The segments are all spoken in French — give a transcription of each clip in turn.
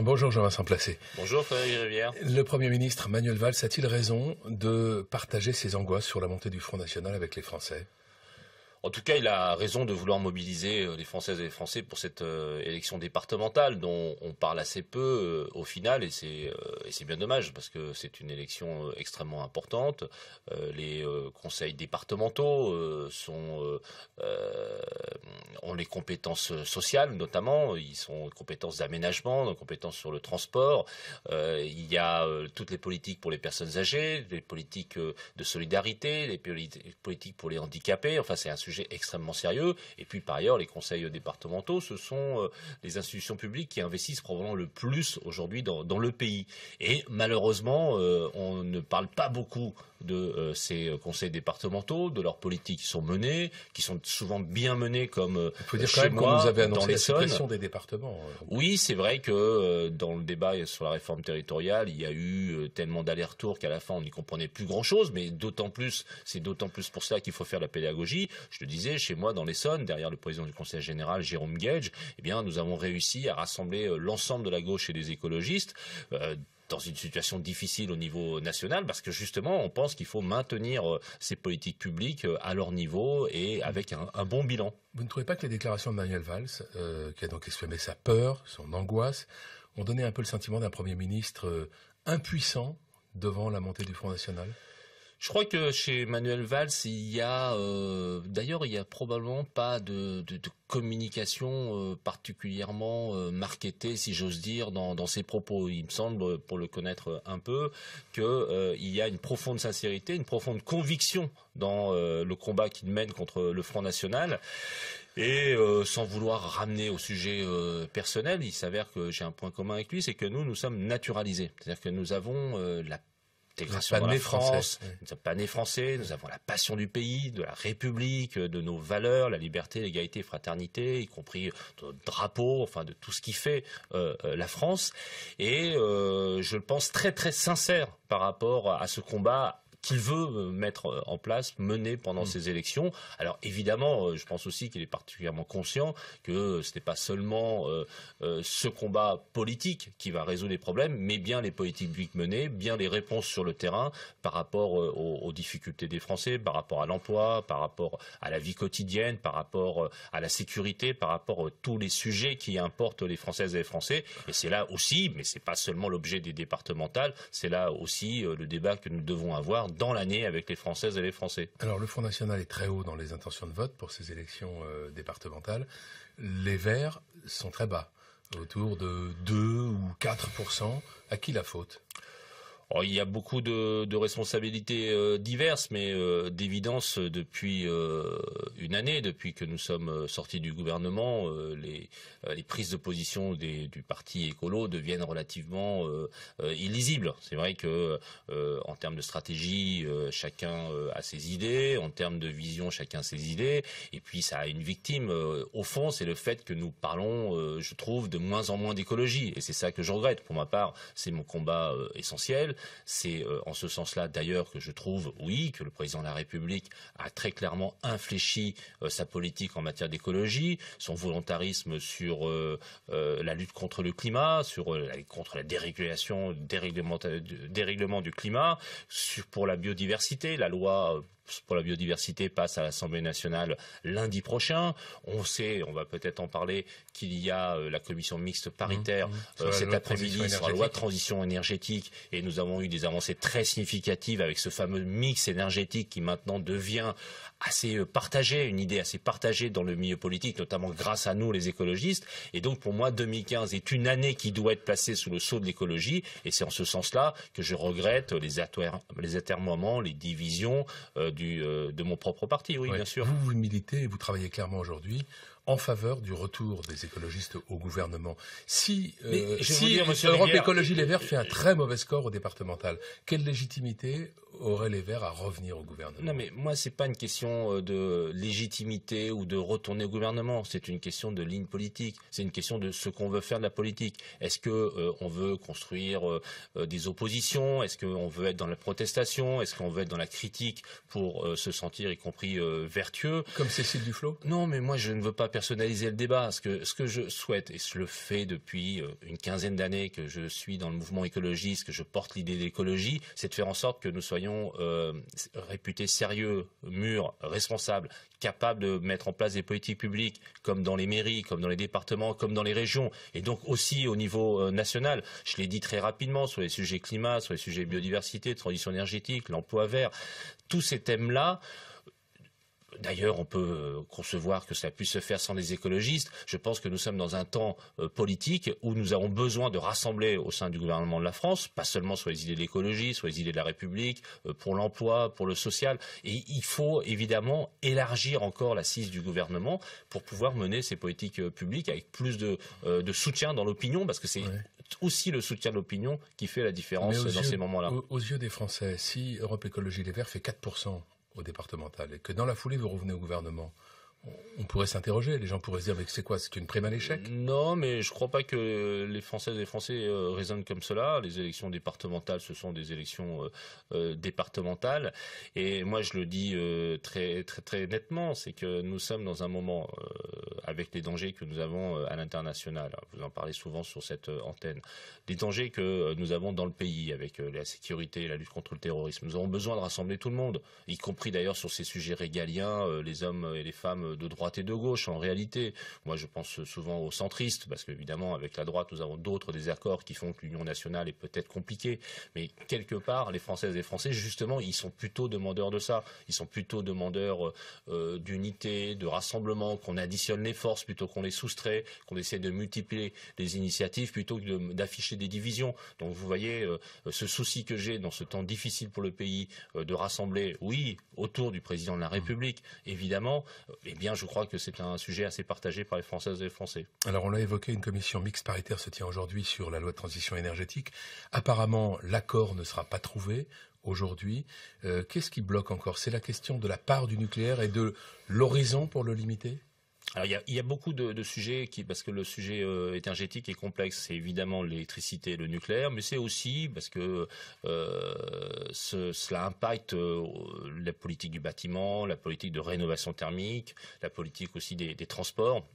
Bonjour Jean-Vincent Placé. Bonjour Frédéric Rivière. Le Premier ministre Manuel Valls a-t-il raison de partager ses angoisses sur la montée du Front National avec les Français en tout cas, il a raison de vouloir mobiliser euh, les Françaises et les Français pour cette euh, élection départementale dont on parle assez peu euh, au final, et c'est bien dommage parce que c'est une élection extrêmement importante. les conseils départementaux ont les compétences sociales notamment, ils sont compétences d'aménagement, compétences sur le transport. il y a toutes les politiques pour les personnes âgées, les politiques de solidarité, les politiques pour les handicapés. Enfin, c'est un sujet sujet extrêmement sérieux. Et puis par ailleurs, les conseils départementaux, ce sont euh, les institutions publiques qui investissent probablement le plus aujourd'hui dans, le pays. Et malheureusement, euh, on ne parle pas beaucoup de euh, ces conseils départementaux, de leurs politiques qui sont menées, qui sont souvent bien menées comme Il annoncé dans la des départements. Oui, c'est vrai que dans le débat sur la réforme territoriale, il y a eu tellement d'allers-retours qu'à la fin on n'y comprenait plus grand-chose, mais d'autant plus, c'est d'autant plus pour cela qu'il faut faire la pédagogie. Je je disais, chez moi dans l'Essonne, derrière le président du Conseil général Jérôme Gage, eh bien, nous avons réussi à rassembler euh, l'ensemble de la gauche et des écologistes. Euh, dans une situation difficile au niveau national parce que justement on pense qu'il faut maintenir euh, ces politiques publiques à leur niveau et avec un, bon bilan. Vous ne trouvez pas que les déclarations de Manuel Valls, qui a donc exprimé sa peur, son angoisse, ont donné un peu le sentiment d'un Premier ministre impuissant devant la montée du Front National je crois que chez Manuel Valls, il y a, euh, d'ailleurs, il y a probablement pas de, communication euh, particulièrement euh, marketée, si j'ose dire, dans, ses propos. Il me semble, pour le connaître un peu, qu'il y a une profonde sincérité, une profonde conviction dans le combat qu'il mène contre le Front National. Et sans vouloir ramener au sujet personnel, il s'avère que j'ai un point commun avec lui, c'est que nous, nous sommes naturalisés. C'est-à-dire que nous avons la nous ne sommes pas nés français, nous avons la passion du pays, de la République, de nos valeurs, la liberté, l'égalité, fraternité, y compris euh, notre drapeau, enfin de tout ce qui fait euh, euh, la France. Et je le pense très très sincère par rapport à ce combat qu'il veut euh, mettre euh, en place, mener pendant mm. ces élections. Alors évidemment, euh, je pense aussi qu'il est particulièrement conscient que ce n'est pas seulement ce combat politique qui va résoudre les problèmes, mais bien les politiques publiques menées, bien les réponses sur le terrain par rapport aux, difficultés des Français, par rapport à l'emploi, par rapport à la vie quotidienne, par rapport à la sécurité, par rapport à tous les sujets qui importent les Françaises et les Français. Et c'est là aussi, mais ce n'est pas seulement l'objet des départementales, c'est là aussi le débat que nous devons avoir dans l'année avec les Françaises et les Français. Alors le Front National est très haut dans les intentions de vote pour ces élections euh, départementales. Les Verts sont très bas, autour de 2 ou 4 À qui la faute il y a beaucoup de, responsabilités euh, diverses, mais euh, d'évidence, euh, depuis une année, depuis que nous sommes sortis du gouvernement, les, prises de position du parti écolo deviennent relativement illisibles. C'est vrai que en termes de stratégie, chacun a ses idées, en termes de vision, chacun ses idées, et puis ça a une victime. au fond, c'est le fait que nous parlons, je trouve, de moins en moins d'écologie, et c'est ça que je regrette. Pour ma part, c'est mon combat essentiel. C'est euh, en ce sens-là d'ailleurs que je trouve, oui, que le président de la République a très clairement infléchi euh, sa politique en matière d'écologie, son volontarisme sur euh, la lutte contre le climat, sur la contre la dérégulation, dérèglement, du climat, pour la biodiversité, la loi pour la biodiversité passe à l'Assemblée nationale lundi prochain. On sait, on va peut-être en parler, qu'il y a euh, la commission mixte mmh, paritaire mmh. Euh, cet après-midi sur la loi de transition énergétique et nous avons eu des avancées très significatives avec ce fameux mix énergétique qui maintenant devient assez euh, partagé, une idée assez partagée dans le milieu politique, notamment grâce à nous les écologistes. Et donc pour moi, 2015 est une année qui doit être placée sous le sceau de l'écologie et c'est en ce sens-là que je regrette les, les les divisions du euh, de mon propre parti, oui, bien sûr. Vous, vous militez, vous travaillez clairement aujourd'hui en faveur du retour des écologistes au gouvernement. Si, euh, si Europe Écologie Les Verts euh, fait un très mauvais score au départemental, quelle légitimité auraient les Verts à revenir au gouvernement Non, mais moi, c'est pas une question euh, de légitimité ou de retourner au gouvernement. C'est une question de ligne politique. C'est une question de ce qu'on veut faire de la politique. Est-ce que euh, on veut construire des oppositions Est-ce qu'on veut être dans la protestation Est-ce qu'on veut être dans la critique pour se sentir, y compris vertueux Comme Cécile Duflot Non, mais moi, je ne veux pas personnaliser le débat. Ce que, je souhaite, et je le fais depuis euh, une quinzaine d'années que je suis dans le mouvement écologiste, que je porte l'idée d'écologie, c'est de faire en sorte que nous soyons euh, réputés sérieux, mûrs, responsables, capables de mettre en place des politiques publiques, comme dans les mairies, comme dans les départements, comme dans les régions, et donc aussi au niveau euh, national. Je l'ai dit très rapidement sur les sujets climat, sur les sujets biodiversité, transition énergétique, l'emploi vert. Tous ces thèmes-là, D'ailleurs, on peut euh, concevoir que cela puisse se faire sans les écologistes. Je pense que nous sommes dans un temps euh, politique où nous avons besoin de rassembler au sein du gouvernement de la France, pas seulement sur les idées de l'écologie, sur les idées de la République, euh, pour l'emploi, pour le social. Et il faut évidemment élargir encore l'assise du gouvernement pour pouvoir mener ces politiques publiques avec plus de, soutien dans l'opinion, parce que c'est aussi le soutien de l'opinion qui fait la différence dans ces moments-là. Aux, aux yeux des Français, si Europe Écologie Les Verts fait 4%, au départemental et que dans la foulée, vous revenez au gouvernement on pourrait s'interroger. Les gens pourraient se dire, mais c'est quoi C'est une prime à l'échec Non, mais je ne crois pas que les Françaises et les Français euh, raisonnent comme cela. Les élections départementales, ce sont des élections euh, euh, départementales. Et moi, je le dis très, très, très nettement, c'est que nous sommes dans un moment, avec les dangers que nous avons à l'international, vous en parlez souvent sur cette antenne, les dangers que nous avons dans le pays, avec la sécurité, et la lutte contre le terrorisme. Nous avons besoin de rassembler tout le monde, y compris d'ailleurs sur ces sujets régaliens, les hommes et les femmes euh, de droite et de gauche en réalité. Moi, je pense souvent aux centristes, parce qu'évidemment, avec la droite, nous avons d'autres désaccords qui font que l'union nationale est peut-être compliquée. Mais quelque part, les Françaises et les Français, justement, ils sont plutôt demandeurs de ça. Ils sont plutôt demandeurs euh, d'unité, de rassemblement, qu'on additionne les forces plutôt qu'on les soustrait, qu'on essaie de multiplier les initiatives plutôt que d'afficher des divisions. Donc, vous voyez, euh, ce souci que j'ai dans ce temps difficile pour le pays de rassembler, oui, autour du président de la République, évidemment, eh je crois que c'est un sujet assez partagé par les Françaises et les Français. Alors, on l'a évoqué, une commission mixte paritaire se tient aujourd'hui sur la loi de transition énergétique. Apparemment, l'accord ne sera pas trouvé aujourd'hui. Euh, qu'est-ce qui bloque encore C'est la question de la part du nucléaire et de l'horizon pour le limiter alors il y a, beaucoup de, sujets qui parce que le sujet euh, énergétique est complexe, c'est évidemment l'électricité et le nucléaire, mais c'est aussi parce que euh, cela impacte euh, la politique du bâtiment, la politique de rénovation thermique, la politique aussi des transports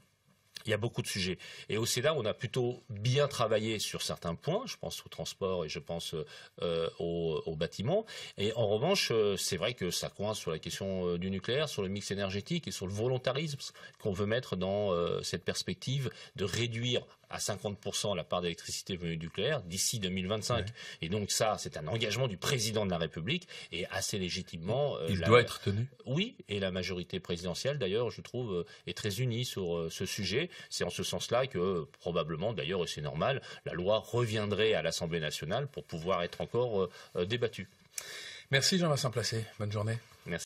il y a beaucoup de sujets. Et au Sénat, on a plutôt bien travaillé sur certains points. Je pense au transport et je pense euh, aux au, bâtiment. Et en revanche, euh, c'est vrai que ça coince sur la question euh, du nucléaire, sur le mix énergétique et sur le volontarisme qu'on veut mettre dans cette perspective de réduire à 50% la part d'électricité venue du nucléaire d'ici 2025. Et donc ça, c'est un engagement du président de la République et assez légitimement. Euh, Il doit être tenu. Oui, et la majorité présidentielle d'ailleurs, je trouve, euh, est très unie sur euh, ce sujet. C'est en ce sens-là que probablement, d'ailleurs, et c'est normal, la loi reviendrait à l'Assemblée nationale pour pouvoir être encore débattue. Merci Jean-Vincent Placé. Bonne journée. Merci.